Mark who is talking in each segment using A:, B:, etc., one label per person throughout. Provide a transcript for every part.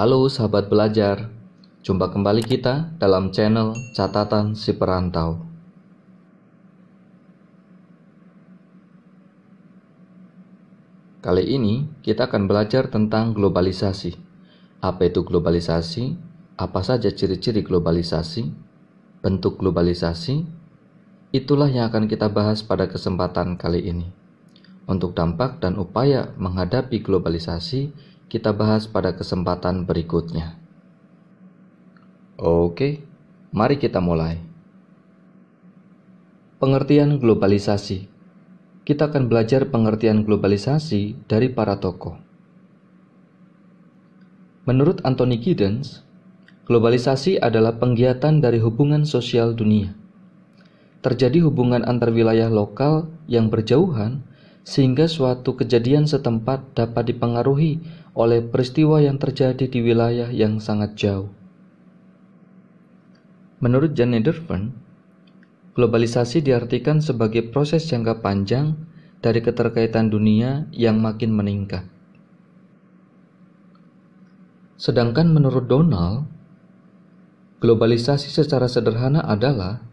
A: Halo sahabat belajar, jumpa kembali kita dalam channel Catatan Si Perantau. Kali ini kita akan belajar tentang globalisasi. Apa itu globalisasi? Apa saja ciri-ciri globalisasi? Bentuk globalisasi? Itulah yang akan kita bahas pada kesempatan kali ini. Untuk dampak dan upaya menghadapi globalisasi, kita bahas pada kesempatan berikutnya. Oke, mari kita mulai. Pengertian globalisasi. Kita akan belajar pengertian globalisasi dari para tokoh. Menurut Anthony Giddens, globalisasi adalah penggiatan dari hubungan sosial dunia. Terjadi hubungan antar wilayah lokal yang berjauhan sehingga suatu kejadian setempat dapat dipengaruhi oleh peristiwa yang terjadi di wilayah yang sangat jauh. Menurut Jan Nederven, globalisasi diartikan sebagai proses jangka panjang dari keterkaitan dunia yang makin meningkat. Sedangkan menurut Donald, globalisasi secara sederhana adalah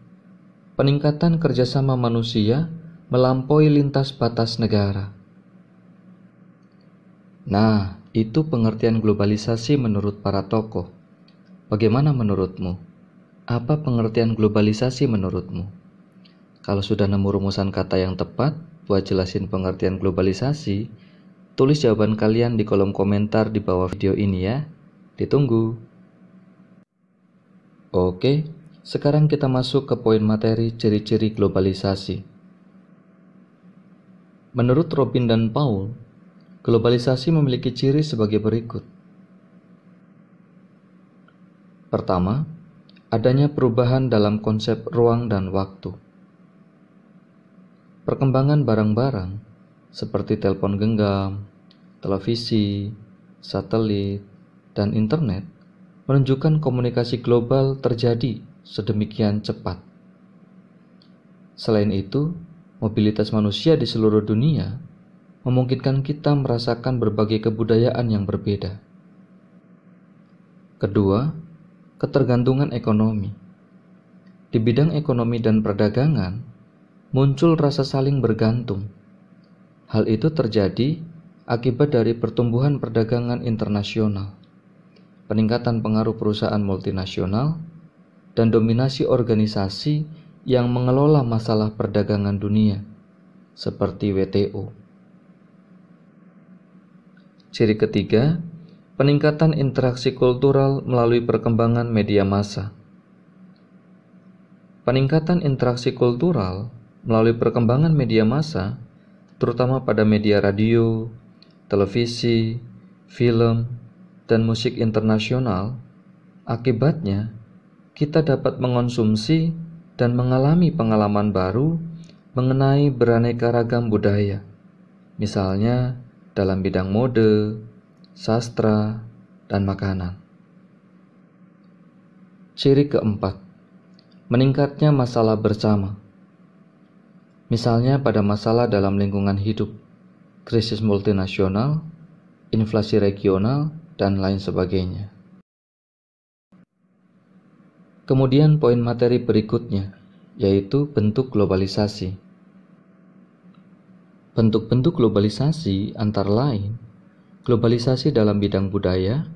A: peningkatan kerjasama manusia melampaui lintas batas negara. Nah, itu pengertian globalisasi menurut para tokoh. Bagaimana menurutmu? Apa pengertian globalisasi menurutmu? Kalau sudah nemu rumusan kata yang tepat buat jelasin pengertian globalisasi, tulis jawaban kalian di kolom komentar di bawah video ini ya. Ditunggu. Oke, sekarang kita masuk ke poin materi ciri-ciri globalisasi. Menurut Robin dan Paul, Globalisasi memiliki ciri sebagai berikut. Pertama, adanya perubahan dalam konsep ruang dan waktu. Perkembangan barang-barang seperti telepon genggam, televisi, satelit, dan internet menunjukkan komunikasi global terjadi sedemikian cepat. Selain itu, mobilitas manusia di seluruh dunia memungkinkan kita merasakan berbagai kebudayaan yang berbeda. Kedua, ketergantungan ekonomi. Di bidang ekonomi dan perdagangan, muncul rasa saling bergantung. Hal itu terjadi akibat dari pertumbuhan perdagangan internasional, peningkatan pengaruh perusahaan multinasional, dan dominasi organisasi yang mengelola masalah perdagangan dunia, seperti WTO. Ciri ketiga, peningkatan interaksi kultural melalui perkembangan media massa. Peningkatan interaksi kultural melalui perkembangan media massa, terutama pada media radio, televisi, film, dan musik internasional, akibatnya kita dapat mengonsumsi dan mengalami pengalaman baru mengenai beraneka ragam budaya. Misalnya, dalam bidang mode, sastra, dan makanan. Ciri keempat, meningkatnya masalah bersama. Misalnya pada masalah dalam lingkungan hidup, krisis multinasional, inflasi regional, dan lain sebagainya. Kemudian poin materi berikutnya, yaitu bentuk globalisasi. Bentuk-bentuk globalisasi antara lain globalisasi dalam bidang budaya,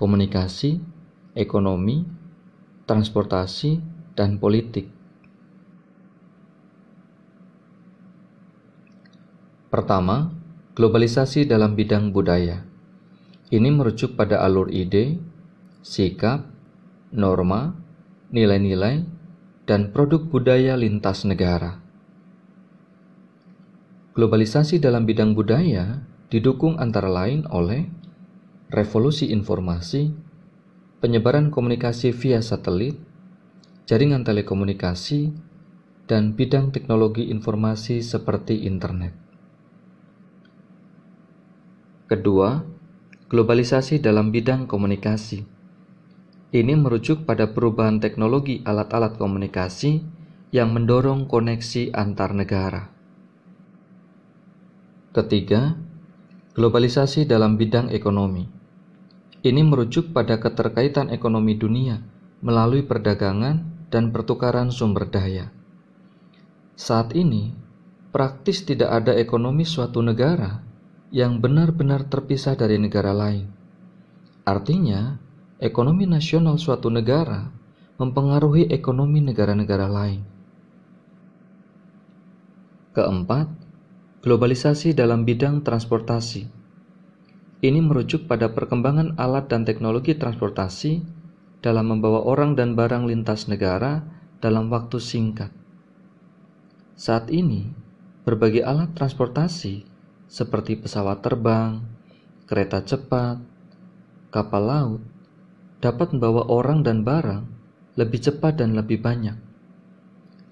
A: komunikasi, ekonomi, transportasi, dan politik. Pertama, globalisasi dalam bidang budaya. Ini merujuk pada alur ide, sikap, norma, nilai-nilai, dan produk budaya lintas negara. Globalisasi dalam bidang budaya didukung antara lain oleh revolusi informasi, penyebaran komunikasi via satelit, jaringan telekomunikasi, dan bidang teknologi informasi seperti internet. Kedua, globalisasi dalam bidang komunikasi. Ini merujuk pada perubahan teknologi alat-alat komunikasi yang mendorong koneksi antar negara. Ketiga, globalisasi dalam bidang ekonomi. Ini merujuk pada keterkaitan ekonomi dunia melalui perdagangan dan pertukaran sumber daya. Saat ini, praktis tidak ada ekonomi suatu negara yang benar-benar terpisah dari negara lain. Artinya, ekonomi nasional suatu negara mempengaruhi ekonomi negara-negara lain. Keempat, Globalisasi dalam bidang transportasi ini merujuk pada perkembangan alat dan teknologi transportasi dalam membawa orang dan barang lintas negara dalam waktu singkat. Saat ini, berbagai alat transportasi seperti pesawat terbang, kereta cepat, kapal laut dapat membawa orang dan barang lebih cepat dan lebih banyak.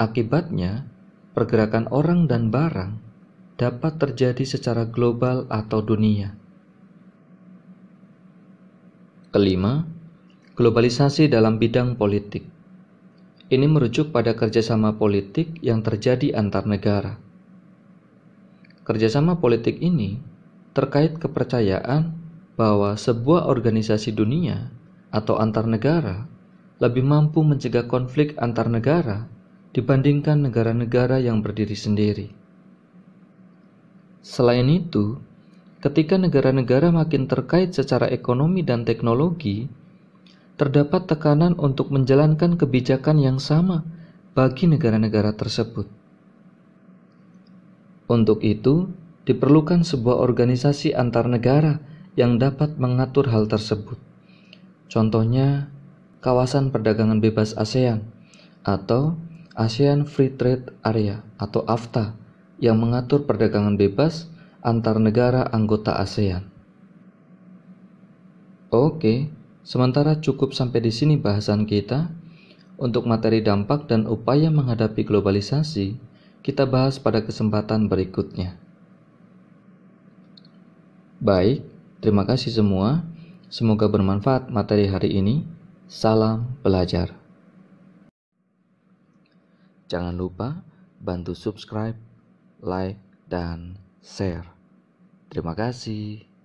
A: Akibatnya, pergerakan orang dan barang dapat terjadi secara global atau dunia. Kelima, globalisasi dalam bidang politik. Ini merujuk pada kerjasama politik yang terjadi antar negara. Kerjasama politik ini terkait kepercayaan bahwa sebuah organisasi dunia atau antar negara lebih mampu mencegah konflik antar negara dibandingkan negara-negara yang berdiri sendiri. Selain itu, ketika negara-negara makin terkait secara ekonomi dan teknologi, terdapat tekanan untuk menjalankan kebijakan yang sama bagi negara-negara tersebut. Untuk itu, diperlukan sebuah organisasi antar negara yang dapat mengatur hal tersebut. Contohnya, kawasan perdagangan bebas ASEAN atau ASEAN Free Trade Area atau AFTA yang mengatur perdagangan bebas antar negara anggota ASEAN. Oke, sementara cukup sampai di sini bahasan kita. Untuk materi dampak dan upaya menghadapi globalisasi, kita bahas pada kesempatan berikutnya. Baik, terima kasih semua. Semoga bermanfaat materi hari ini. Salam belajar. Jangan lupa bantu subscribe like, dan share. Terima kasih.